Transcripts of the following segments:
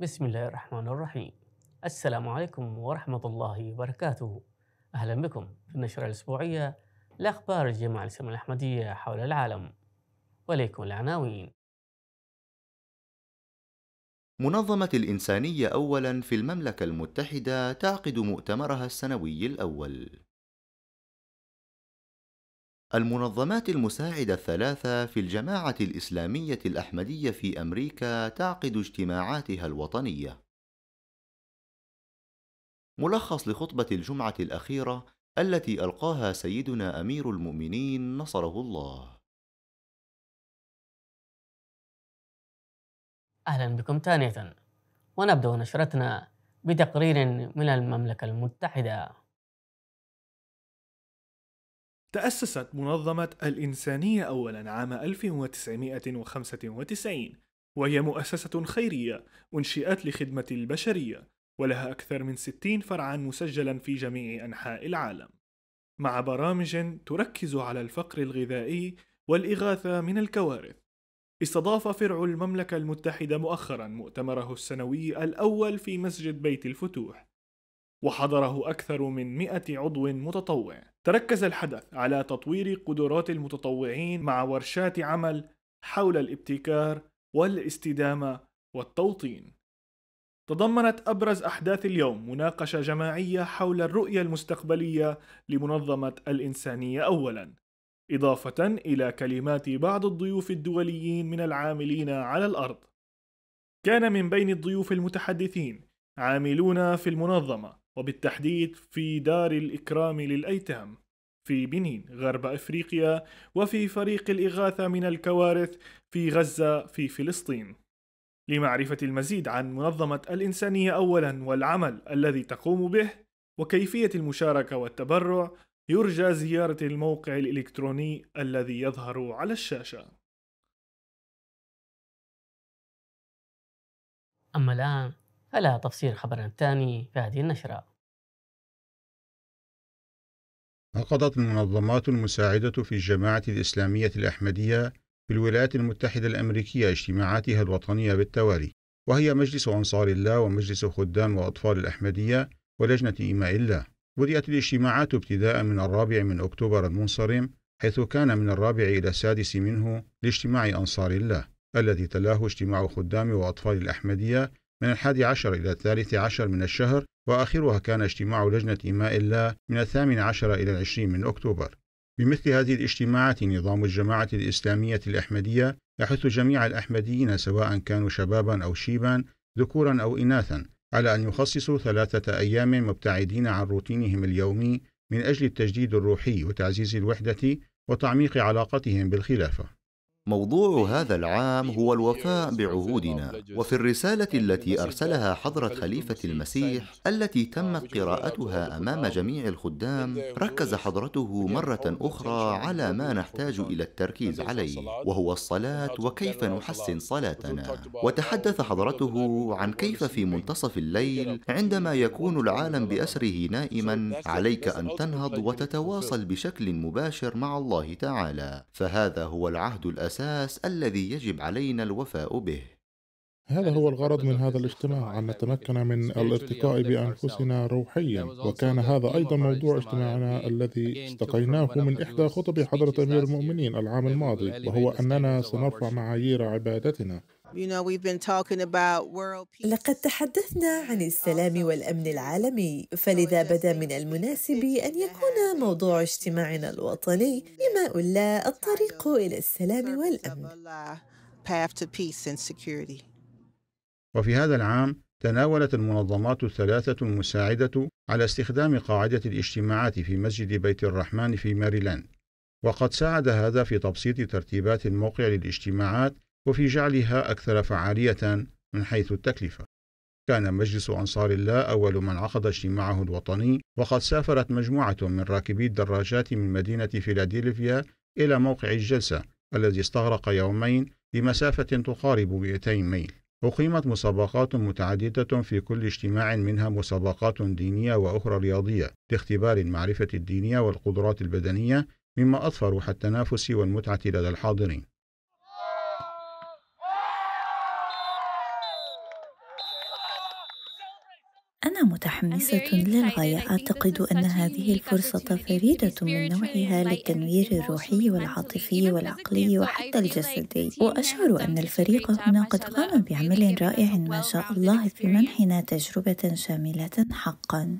بسم الله الرحمن الرحيم السلام عليكم ورحمة الله وبركاته أهلا بكم في النشرة الأسبوعية لأخبار الجماعة الإسلامية الأحمدية حول العالم وليكم العناوين منظمة الإنسانية أولا في المملكة المتحدة تعقد مؤتمرها السنوي الأول المنظمات المساعدة الثلاثة في الجماعة الإسلامية الأحمدية في أمريكا تعقد اجتماعاتها الوطنية. ملخص لخطبة الجمعة الأخيرة التي ألقاها سيدنا أمير المؤمنين نصره الله. أهلا بكم ثانية ونبدأ نشرتنا بتقرير من المملكة المتحدة تأسست منظمة الإنسانية أولا عام 1995 وهي مؤسسة خيرية أنشئت لخدمة البشرية ولها أكثر من 60 فرعا مسجلا في جميع أنحاء العالم مع برامج تركز على الفقر الغذائي والإغاثة من الكوارث استضاف فرع المملكة المتحدة مؤخرا مؤتمره السنوي الأول في مسجد بيت الفتوح وحضره أكثر من 100 عضو متطوع تركز الحدث على تطوير قدرات المتطوعين مع ورشات عمل حول الابتكار والاستدامة والتوطين تضمنت أبرز أحداث اليوم مناقشة جماعية حول الرؤية المستقبلية لمنظمة الإنسانية أولاً، إضافة إلى كلمات بعض الضيوف الدوليين من العاملين على الأرض. كان من بين الضيوف المتحدثين عاملون في المنظمة وبالتحديد في دار الإكرام للأيتام في بنين غرب أفريقيا وفي فريق الإغاثة من الكوارث في غزة في فلسطين لمعرفة المزيد عن منظمة الإنسانية أولا والعمل الذي تقوم به وكيفية المشاركة والتبرع يرجى زيارة الموقع الإلكتروني الذي يظهر على الشاشة أما الآن ألا تفسير خبرنا الثاني في هذه النشرة عقدت المنظمات المساعدة في الجماعة الإسلامية الأحمدية في الولايات المتحدة الأمريكية اجتماعاتها الوطنية بالتوالي وهي مجلس أنصار الله ومجلس خدام وأطفال الأحمدية ولجنة إيماء الله بدأت الاجتماعات ابتداء من الرابع من أكتوبر المنصرم حيث كان من الرابع إلى السادس منه لاجتماع أنصار الله الذي تلاه اجتماع خدام وأطفال الأحمدية من الحادي عشر إلى الثالث عشر من الشهر وآخرها كان اجتماع لجنة إيماء الله من الثامن عشر إلى العشرين من أكتوبر بمثل هذه الاجتماعات نظام الجماعة الإسلامية الأحمدية يحث جميع الأحمديين سواء كانوا شبابا أو شيبا ذكورا أو إناثا على أن يخصصوا ثلاثة أيام مبتعدين عن روتينهم اليومي من أجل التجديد الروحي وتعزيز الوحدة وتعميق علاقتهم بالخلافة موضوع هذا العام هو الوفاء بعهودنا وفي الرسالة التي أرسلها حضرة خليفة المسيح التي تمت قراءتها أمام جميع الخدام ركز حضرته مرة أخرى على ما نحتاج إلى التركيز عليه وهو الصلاة وكيف نحسن صلاتنا وتحدث حضرته عن كيف في منتصف الليل عندما يكون العالم بأسره نائما عليك أن تنهض وتتواصل بشكل مباشر مع الله تعالى فهذا هو العهد الأساسي الأساس الذي يجب علينا الوفاء به هذا هو الغرض من هذا الاجتماع أن نتمكن من الارتقاء بأنفسنا روحيا وكان هذا أيضا موضوع اجتماعنا الذي استقيناه من إحدى خطب حضرة أمير المؤمنين العام الماضي وهو أننا سنرفع معايير عبادتنا لقد تحدثنا عن السلام والامن العالمي فلذا بدا من المناسب ان يكون موضوع اجتماعنا الوطني بما الا الطريق الى السلام والامن وفي هذا العام تناولت المنظمات الثلاثة المساعدة على استخدام قاعدة الاجتماعات في مسجد بيت الرحمن في ماريلاند وقد ساعد هذا في تبسيط ترتيبات الموقع للاجتماعات وفي جعلها أكثر فعالية من حيث التكلفة كان مجلس أنصار الله أول من عقد اجتماعه الوطني وقد سافرت مجموعة من راكبي الدراجات من مدينة فيلادلفيا إلى موقع الجلسة الذي استغرق يومين بمسافة تقارب 200 ميل أقيمت مسابقات متعددة في كل اجتماع منها مسابقات دينية وأخرى رياضية لاختبار المعرفة الدينية والقدرات البدنية مما أضفى روح التنافس والمتعة لدى الحاضرين متحمسة للغاية أعتقد أن هذه الفرصة فريدة من نوعها للتنوير الروحي والعاطفي والعقلي وحتى الجسدي وأشعر أن الفريق هنا قد قام بعمل رائع ما شاء الله في منحنا تجربة شاملة حقا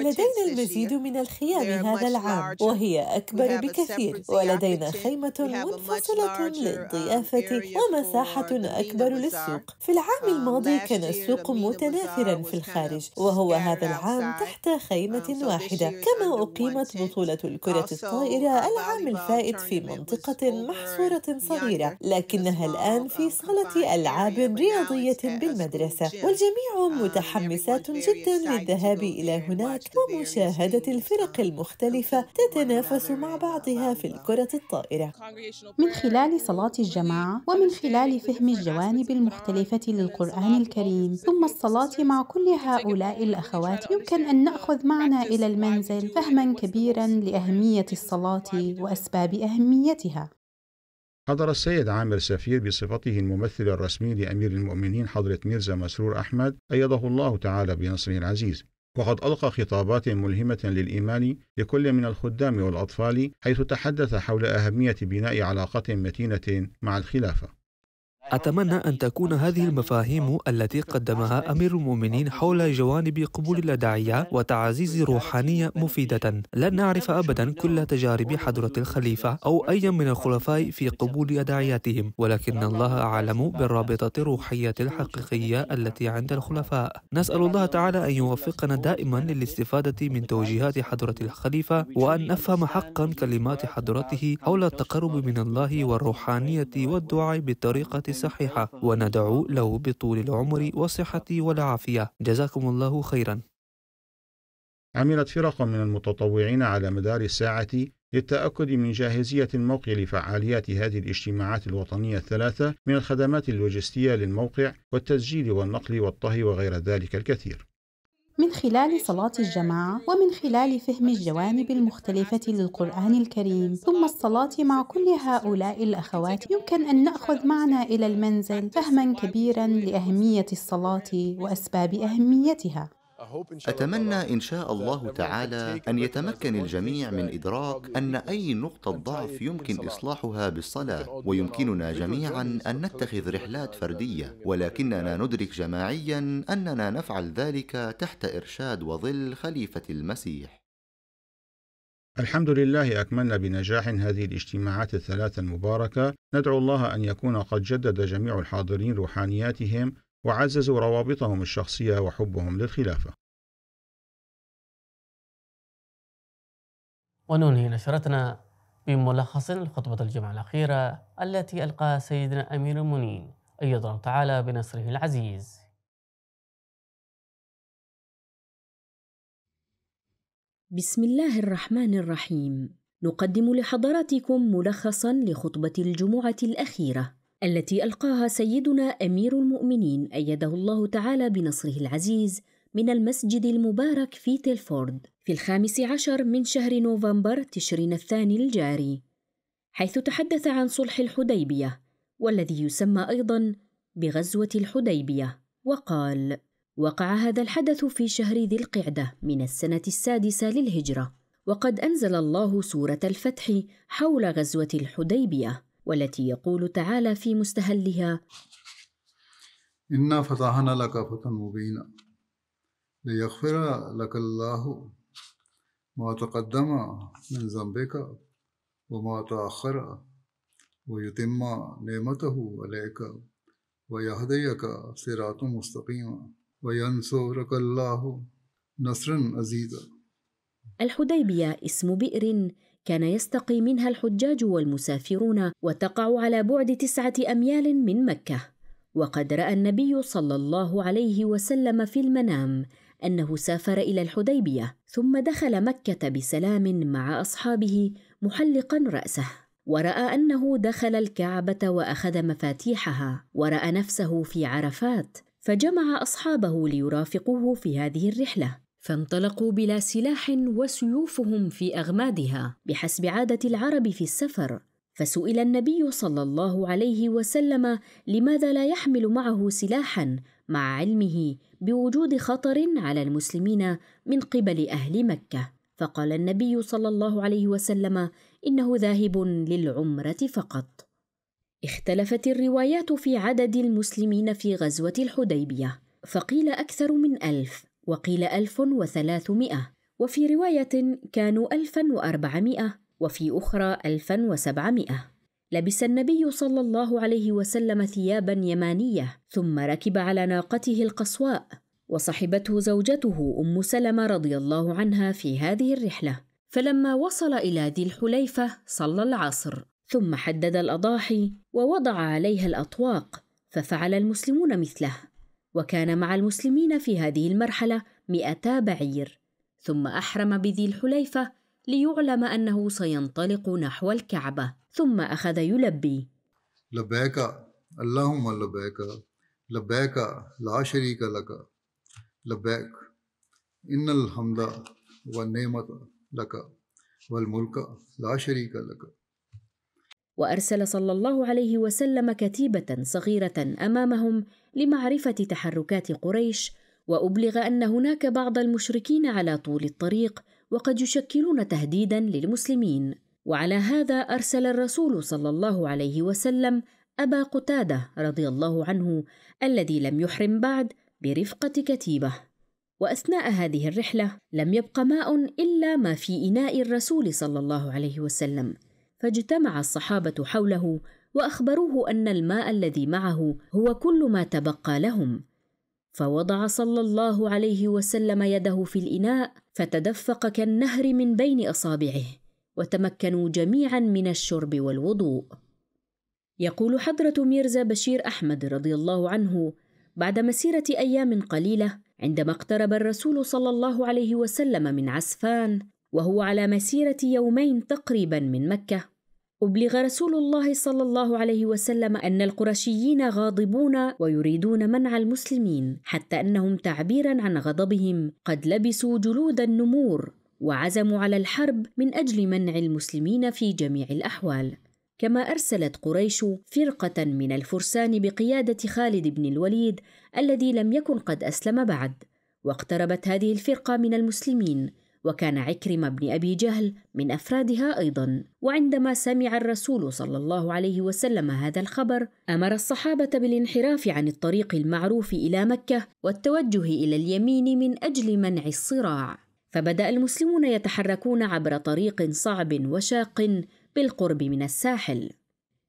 لدينا المزيد من الخيام هذا العام وهي أكبر بكثير ولدينا خيمة منفصلة للضيافة um, ومساحة أكبر للسوق في العام um, الماضي كان السوق متناثرا في الخارج وهو هذا العام تحت خيمة um, واحدة كما أقيمت بطولة الكرة الطائرة العام الفائت في منطقة محصورة صغيرة لكنها الآن في صالة ألعاب رياضية بالمدرسة والجميع متحمسات جدا للذهاب إلى هناك ومشاهدة الفرق المختلفة تتنافس مع بعضها في الكرة الطائرة من خلال صلاة الجماعة ومن خلال فهم الجوانب المختلفة للقرآن الكريم ثم الصلاة مع كل هؤلاء الأخوات يمكن أن نأخذ معنا إلى المنزل فهما كبيرا لأهمية الصلاة وأسباب أهميتها حضر السيد عامر سفير بصفته الممثل الرسمي لأمير المؤمنين حضرة ميرزا مسرور أحمد أيده الله تعالى بنصره العزيز وقد ألقى خطابات ملهمة للإيمان لكل من الخدام والأطفال حيث تحدث حول أهمية بناء علاقة متينة مع الخلافة أتمنى أن تكون هذه المفاهيم التي قدمها أمير المؤمنين حول جوانب قبول الأدعية وتعزيز روحانية مفيدة لن نعرف أبدا كل تجارب حضرة الخليفة أو أي من الخلفاء في قبول أدعياتهم ولكن الله أعلم بالرابطة الروحية الحقيقية التي عند الخلفاء نسأل الله تعالى أن يوفقنا دائما للاستفادة من توجيهات حضرة الخليفة وأن نفهم حقا كلمات حضرته حول التقرب من الله والروحانية والدعاء بالطريقة صحيحة وندعو له بطول العمر والصحة والعافية جزاكم الله خيرا عملت فرق من المتطوعين على مدار الساعة للتأكد من جاهزية الموقع لفعاليات هذه الاجتماعات الوطنية الثلاثة من الخدمات اللوجستية للموقع والتسجيل والنقل والطهي وغير ذلك الكثير من خلال صلاة الجماعة ومن خلال فهم الجوانب المختلفة للقرآن الكريم ثم الصلاة مع كل هؤلاء الأخوات يمكن أن نأخذ معنا إلى المنزل فهما كبيرا لأهمية الصلاة وأسباب أهميتها أتمنى إن شاء الله تعالى أن يتمكن الجميع من إدراك أن أي نقطة ضعف يمكن إصلاحها بالصلاة ويمكننا جميعا أن نتخذ رحلات فردية ولكننا ندرك جماعيا أننا نفعل ذلك تحت إرشاد وظل خليفة المسيح الحمد لله أكملنا بنجاح هذه الاجتماعات الثلاثة المباركة ندعو الله أن يكون قد جدد جميع الحاضرين روحانياتهم وعززوا روابطهم الشخصية وحبهم للخلافة وننهي نشرتنا بملخص لخطبة الجمعة الأخيرة التي ألقى سيدنا أمير المؤمنين أيد الله تعالى بنصره العزيز بسم الله الرحمن الرحيم نقدم لحضراتكم ملخصا لخطبة الجمعة الأخيرة التي ألقاها سيدنا أمير المؤمنين أيده الله تعالى بنصره العزيز من المسجد المبارك في تيلفورد في الخامس عشر من شهر نوفمبر تشرين الثاني الجاري حيث تحدث عن صلح الحديبية والذي يسمى أيضا بغزوة الحديبية وقال وقع هذا الحدث في شهر ذي القعدة من السنة السادسة للهجرة وقد أنزل الله سورة الفتح حول غزوة الحديبية والتي يقول تعالى في مستهلها إنا فتحنا لك فتحا مبينا ليغفر لك الله ما تقدم من ذنبك وما تأخر ويتم نعمته عليك ويهديك صراطا مستقيما وينصرك الله نصرا عزيزا الحديبية اسم بئر كان يستقي منها الحجاج والمسافرون وتقع على بعد تسعه اميال من مكه وقد راى النبي صلى الله عليه وسلم في المنام انه سافر الى الحديبيه ثم دخل مكه بسلام مع اصحابه محلقا راسه وراى انه دخل الكعبه واخذ مفاتيحها وراى نفسه في عرفات فجمع اصحابه ليرافقوه في هذه الرحله فانطلقوا بلا سلاح وسيوفهم في اغمادها بحسب عاده العرب في السفر فسئل النبي صلى الله عليه وسلم لماذا لا يحمل معه سلاحا مع علمه بوجود خطر على المسلمين من قبل اهل مكه فقال النبي صلى الله عليه وسلم انه ذاهب للعمره فقط اختلفت الروايات في عدد المسلمين في غزوه الحديبيه فقيل اكثر من الف وقيل ألف وثلاثمائة وفي رواية كانوا ألفا وأربعمائة وفي أخرى ألفا وسبعمائة لبس النبي صلى الله عليه وسلم ثيابا يمانية ثم ركب على ناقته القصواء وصحبته زوجته أم سلمة رضي الله عنها في هذه الرحلة فلما وصل إلى ذي الحليفة صلى العصر ثم حدد الأضاحي ووضع عليها الأطواق ففعل المسلمون مثله وكان مع المسلمين في هذه المرحلة مئتا بعير ثم أحرم بذي الحليفة ليعلم أنه سينطلق نحو الكعبة ثم أخذ يلبي لبيك اللهم لبيك لبيك لا شريك لك لبيك إن الحمد والنعمة لك والملك لا شريك لك وارسل صلى الله عليه وسلم كتيبه صغيره امامهم لمعرفه تحركات قريش وابلغ ان هناك بعض المشركين على طول الطريق وقد يشكلون تهديدا للمسلمين وعلى هذا ارسل الرسول صلى الله عليه وسلم ابا قتاده رضي الله عنه الذي لم يحرم بعد برفقه كتيبه واثناء هذه الرحله لم يبق ماء الا ما في اناء الرسول صلى الله عليه وسلم فاجتمع الصحابه حوله واخبروه ان الماء الذي معه هو كل ما تبقى لهم فوضع صلى الله عليه وسلم يده في الاناء فتدفق كالنهر من بين اصابعه وتمكنوا جميعا من الشرب والوضوء يقول حضره ميرزا بشير احمد رضي الله عنه بعد مسيره ايام قليله عندما اقترب الرسول صلى الله عليه وسلم من عسفان وهو على مسيرة يومين تقريبا من مكة أبلغ رسول الله صلى الله عليه وسلم أن القرشيين غاضبون ويريدون منع المسلمين حتى أنهم تعبيرا عن غضبهم قد لبسوا جلود النمور وعزموا على الحرب من أجل منع المسلمين في جميع الأحوال كما أرسلت قريش فرقة من الفرسان بقيادة خالد بن الوليد الذي لم يكن قد أسلم بعد واقتربت هذه الفرقة من المسلمين وكان عكرمة بن أبي جهل من أفرادها أيضا وعندما سمع الرسول صلى الله عليه وسلم هذا الخبر أمر الصحابة بالانحراف عن الطريق المعروف إلى مكة والتوجه إلى اليمين من أجل منع الصراع فبدأ المسلمون يتحركون عبر طريق صعب وشاق بالقرب من الساحل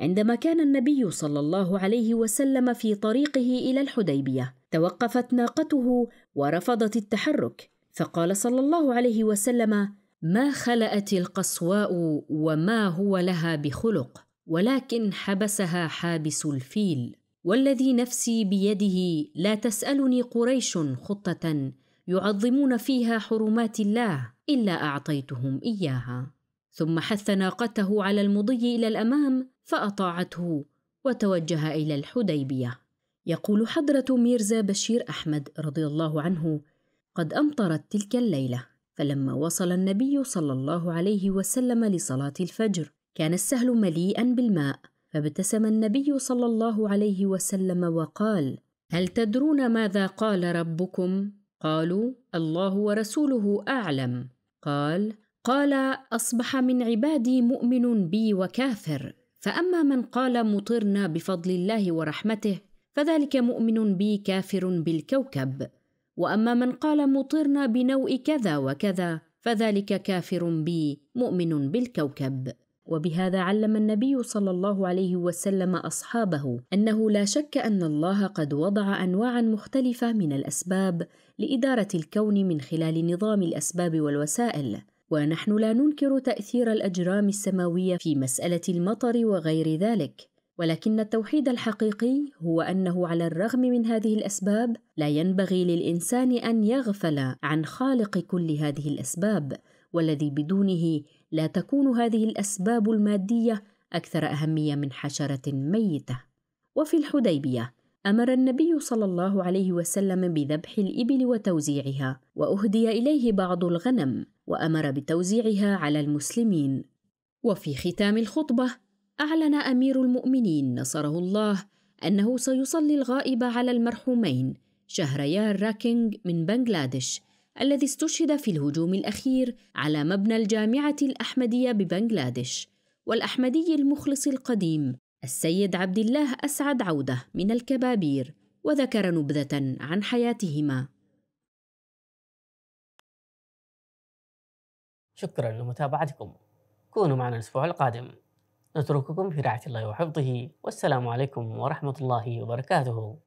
عندما كان النبي صلى الله عليه وسلم في طريقه الى الحديبيه توقفت ناقته ورفضت التحرك فقال صلى الله عليه وسلم ما خلات القصواء وما هو لها بخلق ولكن حبسها حابس الفيل والذي نفسي بيده لا تسالني قريش خطه يعظمون فيها حرمات الله الا اعطيتهم اياها ثم حث ناقته على المضي الى الامام فاطاعته وتوجه الى الحديبيه يقول حضره ميرزا بشير احمد رضي الله عنه قد أمطرت تلك الليلة فلما وصل النبي صلى الله عليه وسلم لصلاة الفجر كان السهل مليئا بالماء فابتسم النبي صلى الله عليه وسلم وقال هل تدرون ماذا قال ربكم قالوا الله ورسوله اعلم قال قال اصبح من عبادي مؤمن بي وكافر فاما من قال مطرنا بفضل الله ورحمته فذلك مؤمن بي كافر بالكوكب واما من قال مطرنا بنوء كذا وكذا فذلك كافر بي مؤمن بالكوكب وبهذا علم النبي صلى الله عليه وسلم اصحابه انه لا شك ان الله قد وضع انواعا مختلفه من الاسباب لاداره الكون من خلال نظام الاسباب والوسائل ونحن لا ننكر تاثير الاجرام السماويه في مساله المطر وغير ذلك ولكن التوحيد الحقيقي هو انه على الرغم من هذه الاسباب لا ينبغي للانسان ان يغفل عن خالق كل هذه الاسباب والذي بدونه لا تكون هذه الاسباب الماديه اكثر اهميه من حشره ميته وفي الحديبيه امر النبي صلى الله عليه وسلم بذبح الابل وتوزيعها واهدي اليه بعض الغنم وامر بتوزيعها على المسلمين وفي ختام الخطبه أعلن أمير المؤمنين نصره الله أنه سيصلي الغائب على المرحومين شهريار راكينج من بنغلاديش الذي استشهد في الهجوم الأخير على مبنى الجامعة الأحمدية ببنغلاديش والأحمدي المخلص القديم السيد عبد الله أسعد عودة من الكبابير وذكر نبذة عن حياتهما شكرا لمتابعتكم كونوا معنا الأسبوع القادم نترككم في رعاية الله وحفظه والسلام عليكم ورحمة الله وبركاته